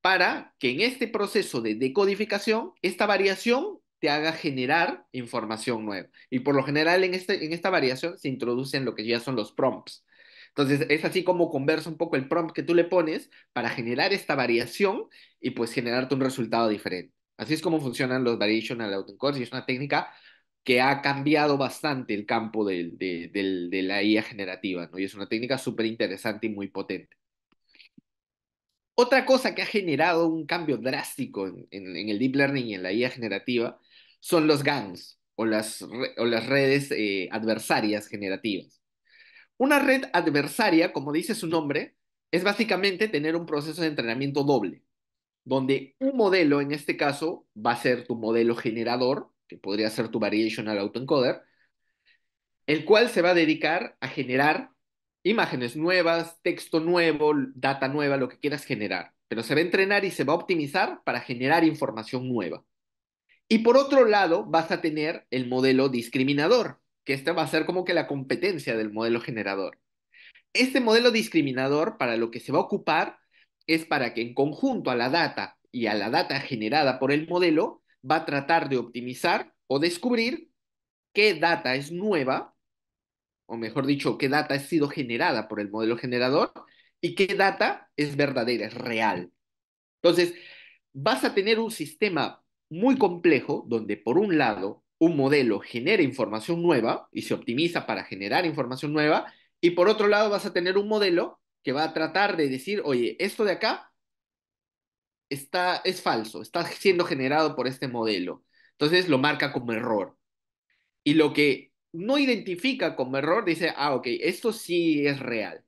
para que en este proceso de decodificación esta variación te haga generar información nueva. Y por lo general en, este, en esta variación se introducen lo que ya son los prompts. Entonces es así como conversa un poco el prompt que tú le pones para generar esta variación y pues generarte un resultado diferente. Así es como funcionan los variational autoencores y es una técnica que ha cambiado bastante el campo de la IA generativa, ¿no? Y es una técnica súper interesante y muy potente. Otra cosa que ha generado un cambio drástico en, el deep learning y en la IA generativa son los GANs, o las, las redes eh, adversarias generativas. Una red adversaria, como dice su nombre, es básicamente tener un proceso de entrenamiento doble, donde un modelo, en este caso, va a ser tu modelo generador, que podría ser tu variational autoencoder, el cual se va a dedicar a generar imágenes nuevas, texto nuevo, data nueva, lo que quieras generar. Pero se va a entrenar y se va a optimizar para generar información nueva. Y por otro lado, vas a tener el modelo discriminador, que esta va a ser como que la competencia del modelo generador. Este modelo discriminador para lo que se va a ocupar es para que en conjunto a la data y a la data generada por el modelo va a tratar de optimizar o descubrir qué data es nueva, o mejor dicho, qué data ha sido generada por el modelo generador y qué data es verdadera, es real. Entonces, vas a tener un sistema muy complejo donde por un lado un modelo genera información nueva y se optimiza para generar información nueva y por otro lado vas a tener un modelo que va a tratar de decir, oye, esto de acá está, es falso, está siendo generado por este modelo. Entonces lo marca como error. Y lo que no identifica como error dice, ah, ok, esto sí es real.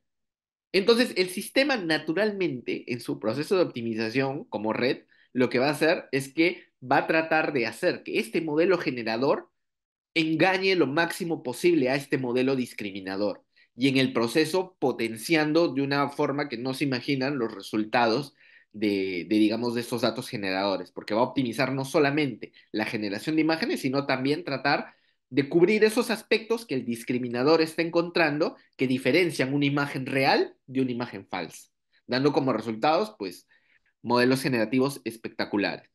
Entonces el sistema naturalmente en su proceso de optimización como red, lo que va a hacer es que va a tratar de hacer que este modelo generador engañe lo máximo posible a este modelo discriminador y en el proceso potenciando de una forma que no se imaginan los resultados de, digamos, de esos datos generadores, porque va a optimizar no solamente la generación de imágenes, sino también tratar de cubrir esos aspectos que el discriminador está encontrando que diferencian una imagen real de una imagen falsa, dando como resultados, pues, modelos generativos espectaculares.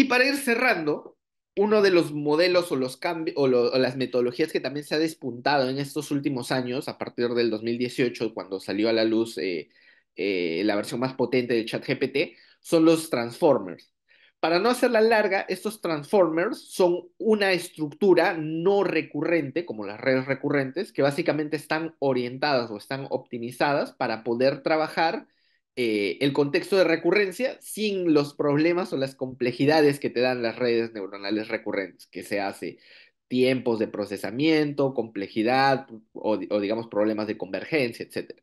Y para ir cerrando, uno de los modelos o, los o, las metodologías que también se ha despuntado en estos últimos años, a partir del 2018, cuando salió a la luz eh, eh, la versión más potente de ChatGPT, son los transformers. Para no hacerla larga, estos transformers son una estructura no recurrente, como las redes recurrentes, que básicamente están orientadas o están optimizadas para poder trabajar eh, el contexto de recurrencia sin los problemas o las complejidades que te dan las redes neuronales recurrentes, que se hace tiempos de procesamiento, complejidad o, o digamos problemas de convergencia, etc.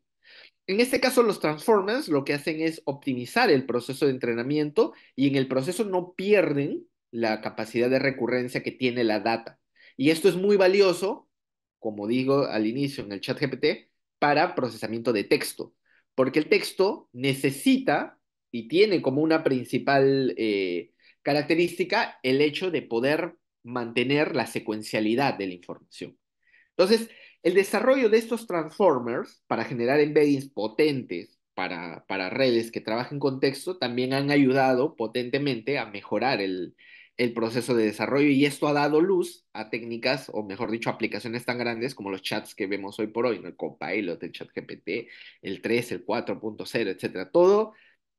En este caso, los transformers lo que hacen es optimizar el proceso de entrenamiento y en el proceso no pierden la capacidad de recurrencia que tiene la data. Y esto es muy valioso, como digo al inicio en el chat GPT, para procesamiento de texto porque el texto necesita y tiene como una principal eh, característica el hecho de poder mantener la secuencialidad de la información. Entonces, el desarrollo de estos transformers para generar embeddings potentes para, para redes que trabajen con texto también han ayudado potentemente a mejorar el, el proceso de desarrollo y esto ha dado luz a técnicas o mejor dicho aplicaciones tan grandes como los chats que vemos hoy por hoy, el Copilot, el chat GPT, el 3, el 4.0, etcétera. Todo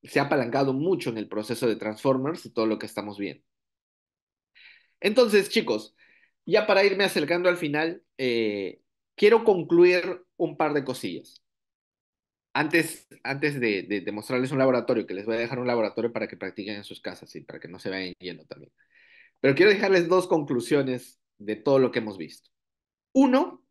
se ha apalancado mucho en el proceso de Transformers y todo lo que estamos viendo. Entonces, chicos, ya para irme acercando al final, eh, quiero concluir un par de cosillas. Antes, antes de, mostrarles un laboratorio, que les voy a dejar un laboratorio para que practiquen en sus casas y para que no se vayan yendo también. Pero quiero dejarles dos conclusiones de todo lo que hemos visto. Uno,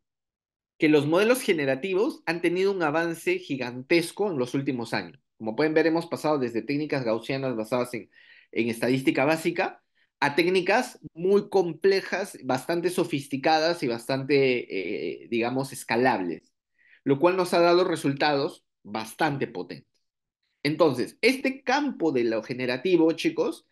que los modelos generativos han tenido un avance gigantesco en los últimos años. Como pueden ver, hemos pasado desde técnicas gaussianas basadas en, estadística básica a técnicas muy complejas, bastante sofisticadas y bastante, eh, digamos, escalables, lo cual nos ha dado resultados bastante potentes. Entonces, este campo de lo generativo, chicos,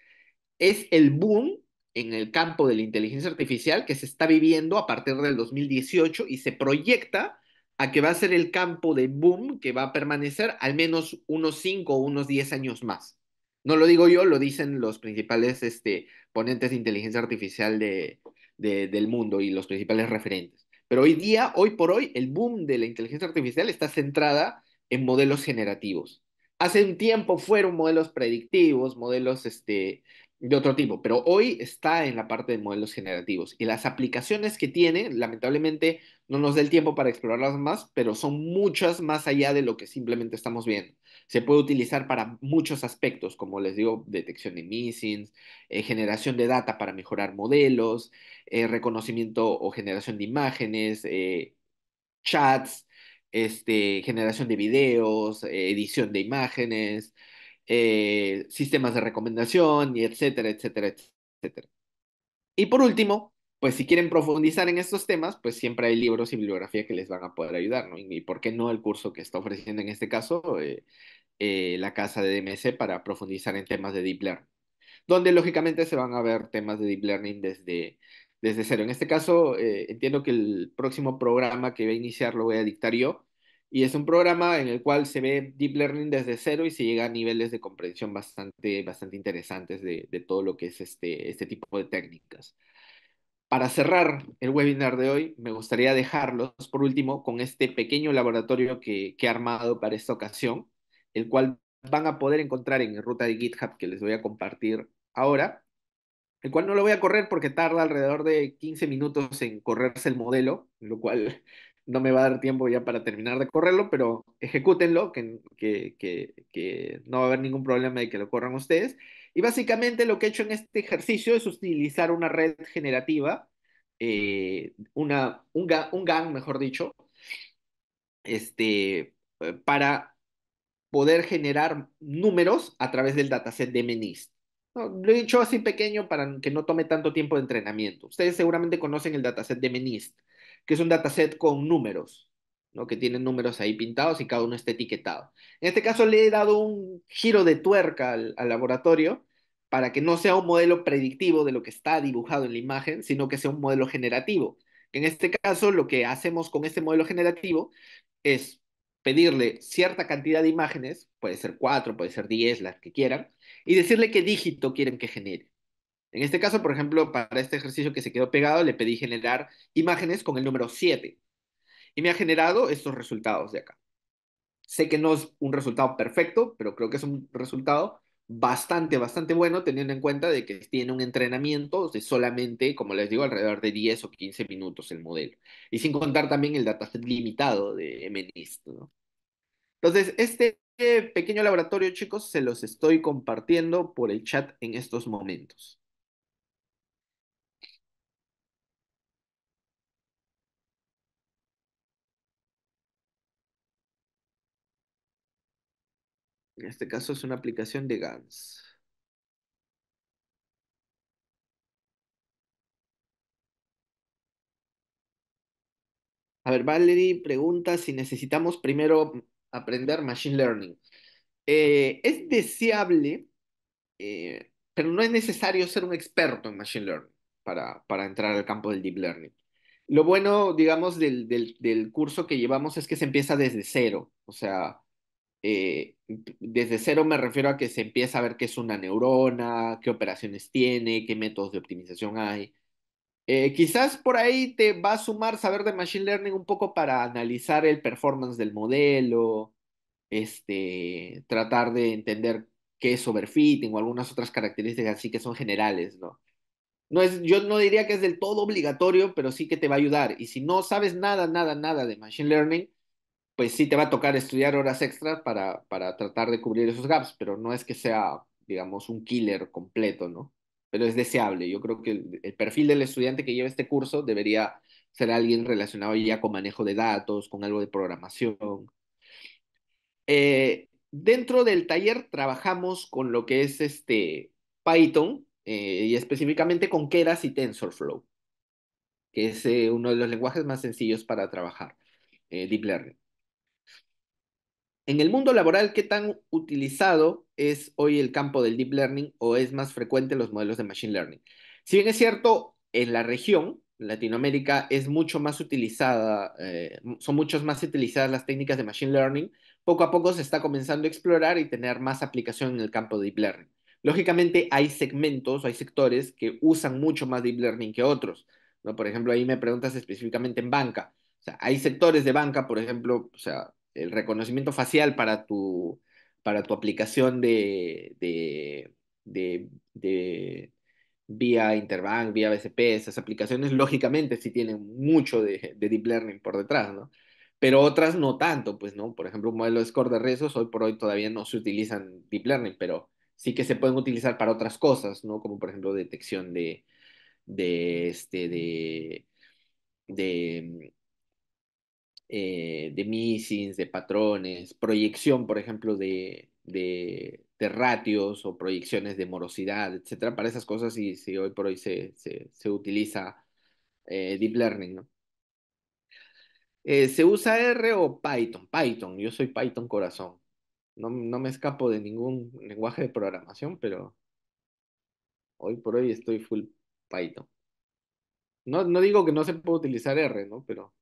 es el boom en el campo de la inteligencia artificial que se está viviendo a partir del 2018 y se proyecta a que va a ser el campo de boom que va a permanecer al menos unos 5 o unos 10 años más. No lo digo yo, lo dicen los principales este, ponentes de inteligencia artificial de, de, del mundo y los principales referentes. Pero hoy día, hoy por hoy, el boom de la inteligencia artificial está centrada en modelos generativos. Hace un tiempo fueron modelos predictivos, modelos este, de otro tipo, pero hoy está en la parte de modelos generativos y las aplicaciones que tiene, lamentablemente no nos da el tiempo para explorarlas más, pero son muchas más allá de lo que simplemente estamos viendo. Se puede utilizar para muchos aspectos, como les digo, detección de missings, eh, generación de data para mejorar modelos, eh, reconocimiento o generación de imágenes, eh, chats, este, generación de videos, edición de imágenes, eh, sistemas de recomendación y etcétera, etcétera, etcétera. Y por último, pues si quieren profundizar en estos temas, pues siempre hay libros y bibliografía que les van a poder ayudar, ¿no? Y por qué no el curso que está ofreciendo en este caso eh, eh, la casa de DMC para profundizar en temas de Deep Learning, donde lógicamente se van a ver temas de Deep Learning desde, desde cero. En este caso, entiendo que el próximo programa que voy a iniciar lo voy a dictar yo, y es un programa en el cual se ve deep learning desde cero y se llega a niveles de comprensión bastante, bastante interesantes de, todo lo que es este, este tipo de técnicas. Para cerrar el webinar de hoy, me gustaría dejarlos, por último, con este pequeño laboratorio que, que he armado para esta ocasión, el cual van a poder encontrar en ruta de GitHub que les voy a compartir ahora, el cual no lo voy a correr porque tarda alrededor de 15 minutos en correrse el modelo, lo cual no me va a dar tiempo ya para terminar de correrlo, pero ejecútenlo, que, que, que, no va a haber ningún problema de que lo corran ustedes. Y básicamente lo que he hecho en este ejercicio es utilizar una red generativa, eh, una, un, GAN, mejor dicho, este, eh, para poder generar números a través del dataset de MNIST. lo he dicho así pequeño para que no tome tanto tiempo de entrenamiento. Ustedes seguramente conocen el dataset de MNIST que es un dataset con números, ¿no? que tienen números ahí pintados y cada uno está etiquetado. En este caso le he dado un giro de tuerca al, laboratorio para que no sea un modelo predictivo de lo que está dibujado en la imagen, sino que sea un modelo generativo. en este caso lo que hacemos con este modelo generativo es pedirle cierta cantidad de imágenes, puede ser cuatro, puede ser diez, las que quieran, y decirle qué dígito quieren que genere. En este caso, por ejemplo, para este ejercicio que se quedó pegado, le pedí generar imágenes con el número 7 y me ha generado estos resultados de acá. Sé que no es un resultado perfecto, pero creo que es un resultado bastante, bastante bueno, teniendo en cuenta de que tiene un entrenamiento de solamente, como les digo, alrededor de 10 o 15 minutos el modelo. Y sin contar también el dataset limitado de MNIST. ¿no? Entonces, este pequeño laboratorio, chicos, se los estoy compartiendo por el chat en estos momentos. En este caso es una aplicación de GANS. A ver, Valerie pregunta si necesitamos primero aprender Machine Learning. Eh, es deseable, eh, pero no es necesario ser un experto en Machine Learning para, entrar al campo del Deep Learning. Lo bueno, digamos, del, del curso que llevamos es que se empieza desde cero. O sea, eh, desde cero me refiero a que se empieza a ver qué es una neurona, qué operaciones tiene, qué métodos de optimización hay. Eh, quizás por ahí te va a sumar saber de Machine Learning un poco para analizar el performance del modelo, este, tratar de entender qué es overfitting o algunas otras características así que son generales, ¿no? No es, yo no diría que es del todo obligatorio, pero sí que te va a ayudar. Y si no sabes nada, nada, nada de Machine Learning, pues sí te va a tocar estudiar horas extras para, para tratar de cubrir esos gaps, pero no es que sea, digamos, un killer completo, ¿no? Pero es deseable. Yo creo que el, perfil del estudiante que lleva este curso debería ser alguien relacionado ya con manejo de datos, con algo de programación. Eh, dentro del taller trabajamos con lo que es este Python eh, y específicamente con Keras y TensorFlow, que es eh, uno de los lenguajes más sencillos para trabajar, Deep Learning. En el mundo laboral, ¿qué tan utilizado es hoy el campo del deep learning o es más frecuente los modelos de machine learning? Si bien es cierto, en la región, Latinoamérica, es mucho más utilizada, eh, son muchas más utilizadas las técnicas de machine learning, poco a poco se está comenzando a explorar y tener más aplicación en el campo de deep learning. Lógicamente hay segmentos o hay sectores que usan mucho más deep learning que otros. Por ejemplo, ahí me preguntas específicamente en banca. hay sectores de banca, por ejemplo, o sea, el reconocimiento facial para tu, para tu aplicación de, vía Interbank, vía BCP, esas aplicaciones lógicamente sí tienen mucho de, deep learning por detrás, ¿no? Pero otras no tanto, pues, ¿no? Por ejemplo, un modelo de score de rezos, hoy por hoy todavía no se utilizan deep learning, pero sí que se pueden utilizar para otras cosas, ¿no? Como por ejemplo detección de, de, este, de eh, de missings, de patrones, proyección, por ejemplo, de, de, ratios o proyecciones de morosidad, etcétera, para esas cosas y si hoy por hoy se, utiliza eh, Deep Learning, ¿no? Eh, ¿Se usa R o Python? Python, yo soy Python corazón. No, me escapo de ningún lenguaje de programación, pero hoy por hoy estoy full Python. No, no digo que no se pueda utilizar R, ¿no? Pero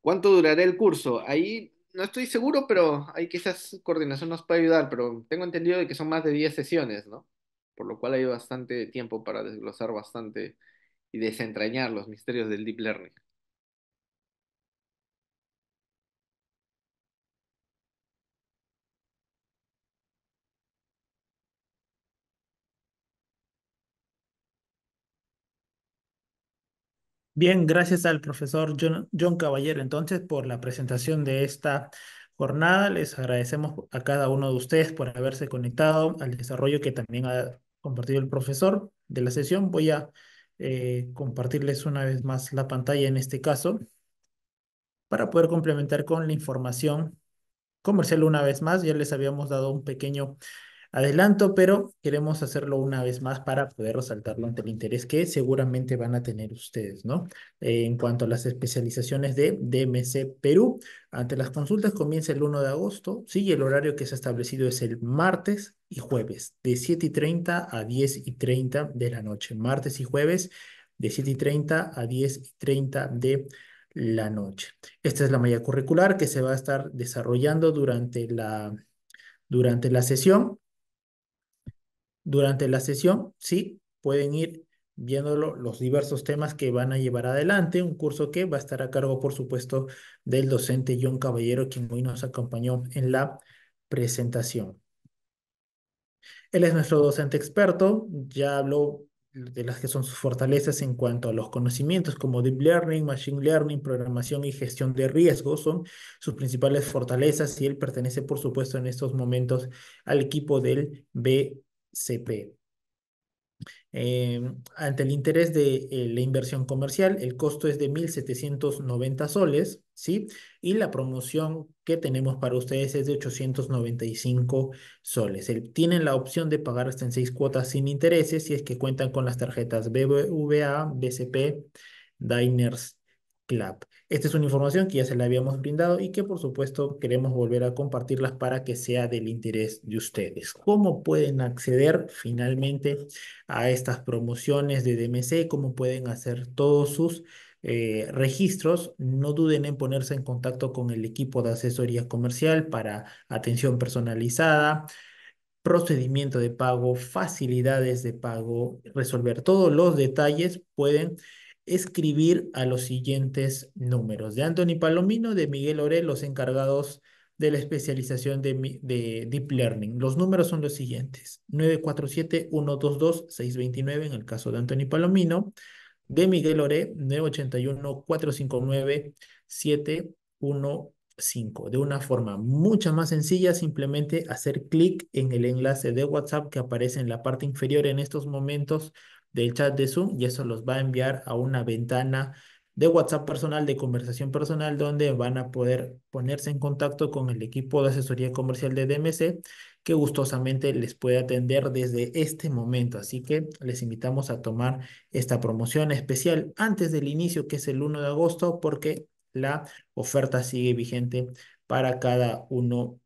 ¿Cuánto durará el curso? Ahí no estoy seguro, pero hay que esa coordinación nos puede ayudar, pero tengo entendido de que son más de 10 sesiones, ¿no? Por lo cual hay bastante tiempo para desglosar bastante y desentrañar los misterios del Deep Learning. Bien, gracias al profesor John, Caballero entonces por la presentación de esta jornada. Les agradecemos a cada uno de ustedes por haberse conectado al desarrollo que también ha compartido el profesor de la sesión. Voy a eh, compartirles una vez más la pantalla en este caso para poder complementar con la información comercial una vez más. Ya les habíamos dado un pequeño adelanto, pero queremos hacerlo una vez más para poder resaltarlo ante el interés que seguramente van a tener ustedes, ¿no? Eh, en cuanto a las especializaciones de DMC Perú, ante las consultas comienza el 1 de agosto, sí, el horario que se ha establecido es el martes y jueves, de 7 y 30 a 10 y 30 de la noche, martes y jueves, de 7 y 30 a 10 y 30 de la noche. Esta es la malla curricular que se va a estar desarrollando durante la, durante la sesión durante la sesión, sí, pueden ir viéndolo los diversos temas que van a llevar adelante, un curso que va a estar a cargo, por supuesto, del docente John Caballero, quien hoy nos acompañó en la presentación. Él es nuestro docente experto, ya habló de las que son sus fortalezas en cuanto a los conocimientos como Deep Learning, Machine Learning, programación y gestión de riesgos son sus principales fortalezas y él pertenece, por supuesto, en estos momentos al equipo del B CP. Em, ante el interés de eh, la inversión comercial, el costo es de 1.790 soles, ¿sí? Y la promoción que tenemos para ustedes es de 895 soles. tienen la opción de pagar hasta en seis cuotas sin intereses si es que cuentan con las tarjetas BBVA, BCP, Diners Club. Esta es una información que ya se la habíamos brindado y que por supuesto queremos volver a compartirlas para que sea del interés de ustedes. ¿Cómo pueden acceder finalmente a estas promociones de DMC? ¿Cómo pueden hacer todos sus eh, registros? No duden en ponerse en contacto con el equipo de asesoría comercial para atención personalizada procedimiento de pago, facilidades de pago, resolver todos los detalles, pueden escribir a los siguientes números. De Anthony Palomino, de Miguel Ore, los encargados de la especialización de, Deep Learning. Los números son los siguientes. 947-122-629 en el caso de Anthony Palomino. De Miguel Oré, 981-459-715. De una forma mucho más sencilla, simplemente hacer clic en el enlace de WhatsApp que aparece en la parte inferior en estos momentos del chat de Zoom y eso los va a enviar a una ventana de WhatsApp personal, de conversación personal, donde van a poder ponerse en contacto con el equipo de asesoría comercial de DMC, que gustosamente les puede atender desde este momento. Así que les invitamos a tomar esta promoción especial antes del inicio, que es el 1 de agosto, porque la oferta sigue vigente para cada uno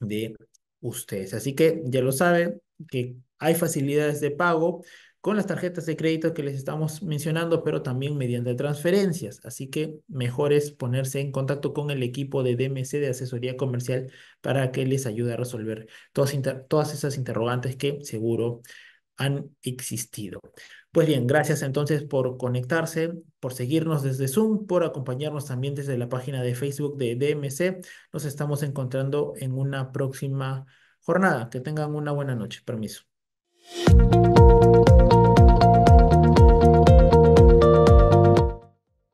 de ustedes. Así que ya lo saben, que hay facilidades de pago con las tarjetas de crédito que les estamos mencionando, pero también mediante transferencias. Así que mejor es ponerse en contacto con el equipo de DMC de asesoría comercial para que les ayude a resolver todas, todas esas interrogantes que seguro han existido. Pues bien, gracias entonces por conectarse, por seguirnos desde Zoom, por acompañarnos también desde la página de Facebook de DMC. Nos estamos encontrando en una próxima jornada. Que tengan una buena noche. Permiso.